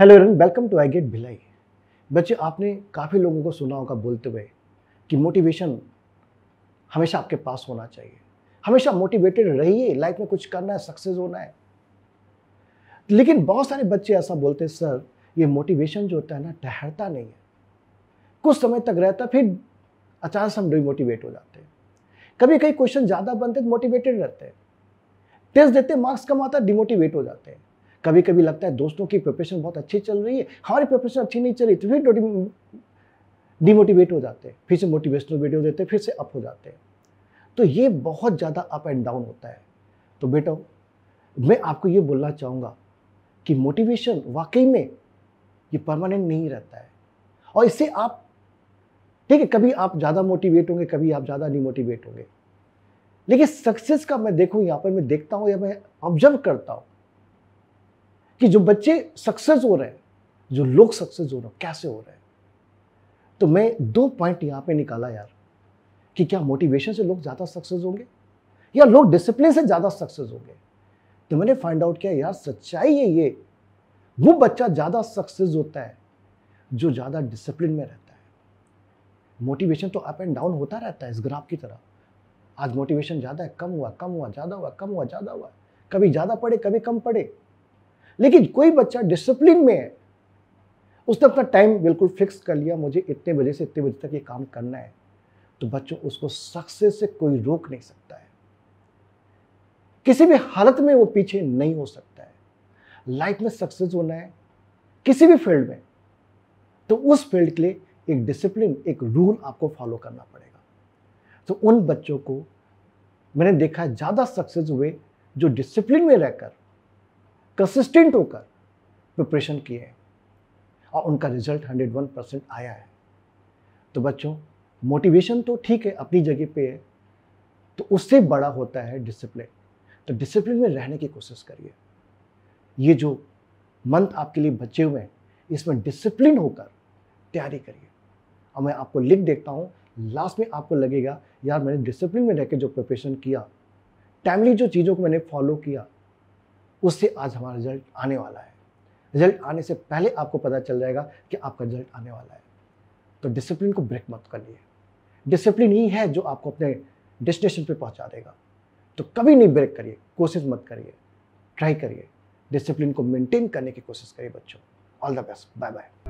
hello everyone welcome to I get Bhilai बच्चे आपने काफ़ी लोगों को सुना होगा बोलते हुए कि मोटिवेशन हमेशा आपके पास होना चाहिए हमेशा मोटिवेटेड रहिए लाइफ में कुछ करना है सक्सेस होना है लेकिन बहुत सारे बच्चे ऐसा बोलते हैं सर ये मोटिवेशन जो होता है ना ठहरता नहीं है कुछ समय तक रहता फिर अचानक हम डिमोटिवेट हो जाते हैं कभी कभी क्वेश्चन ज़्यादा बनते तो मोटिवेटेड रहते हैं टेस्ट देते मार्क्स कम आता डिमोटिवेट हो जाते हैं कभी कभी लगता है दोस्तों की प्रिपरेशन बहुत अच्छी चल रही है हमारी प्रिपरेशन अच्छी नहीं चल रही तो फिर डिमोटिवेट हो जाते हैं फिर से मोटिवेशनल वीडियो देते हैं फिर से अप हो जाते हैं तो ये बहुत ज़्यादा अप एंड डाउन होता है तो बेटा मैं आपको ये बोलना चाहूँगा कि मोटिवेशन वाकई में ये परमानेंट नहीं रहता है और इससे आप ठीक है कभी आप ज़्यादा मोटिवेट होंगे कभी आप ज़्यादा डिमोटिवेट होंगे लेकिन सक्सेस का मैं देखूँ यहाँ पर मैं देखता हूँ या मैं ऑब्जर्व करता हूँ कि जो बच्चे सक्सेस हो रहे हैं जो लोग सक्सेस हो रहे हैं कैसे हो रहे हैं तो मैं दो पॉइंट यहाँ पे निकाला यार कि क्या मोटिवेशन से लोग ज़्यादा सक्सेस होंगे या लोग डिसिप्लिन से ज़्यादा सक्सेस होंगे तो मैंने फाइंड आउट किया यार सच्चाई है ये वो बच्चा ज़्यादा सक्सेस होता है जो ज़्यादा डिसिप्लिन में रहता है मोटिवेशन तो अप एंड डाउन होता रहता है इस ग्राफ की तरह आज मोटिवेशन ज़्यादा है कम हुआ कम हुआ ज़्यादा हुआ कम हुआ ज़्यादा हुआ कभी ज़्यादा पड़े कभी कम पड़े लेकिन कोई बच्चा डिसिप्लिन में है उसने अपना टाइम बिल्कुल फिक्स कर लिया मुझे इतने बजे से इतने बजे तक ये काम करना है तो बच्चों उसको सक्सेस से कोई रोक नहीं सकता है किसी भी हालत में वो पीछे नहीं हो सकता है लाइफ में सक्सेस होना है किसी भी फील्ड में तो उस फील्ड के लिए एक डिसिप्लिन एक रूल आपको फॉलो करना पड़ेगा तो उन बच्चों को मैंने देखा ज़्यादा सक्सेस हुए जो डिसिप्लिन में रहकर कंसिस्टेंट होकर प्रिपरेशन किए हैं और उनका रिजल्ट 101 परसेंट आया है तो बच्चों मोटिवेशन तो ठीक है अपनी जगह पे है तो उससे बड़ा होता है डिसिप्लिन तो डिसिप्लिन में रहने की कोशिश करिए ये जो मंथ आपके लिए बचे हुए हैं इसमें डिसिप्लिन होकर तैयारी करिए और मैं आपको लिख देखता हूँ लास्ट में आपको लगेगा यार मैंने डिसिप्लिन में रह जो प्रिपरेशन किया टाइमली जो चीज़ों को मैंने फॉलो किया उससे आज हमारा रिजल्ट आने वाला है रिजल्ट आने से पहले आपको पता चल जाएगा कि आपका रिजल्ट आने वाला है तो डिसिप्लिन को ब्रेक मत करिए डिसिप्लिन ही है जो आपको अपने डेस्टिनेशन पे पहुंचा देगा तो कभी नहीं ब्रेक करिए कोशिश मत करिए ट्राई करिए डिसिप्लिन को मेंटेन करने की कोशिश करिए बच्चों all the best bye bye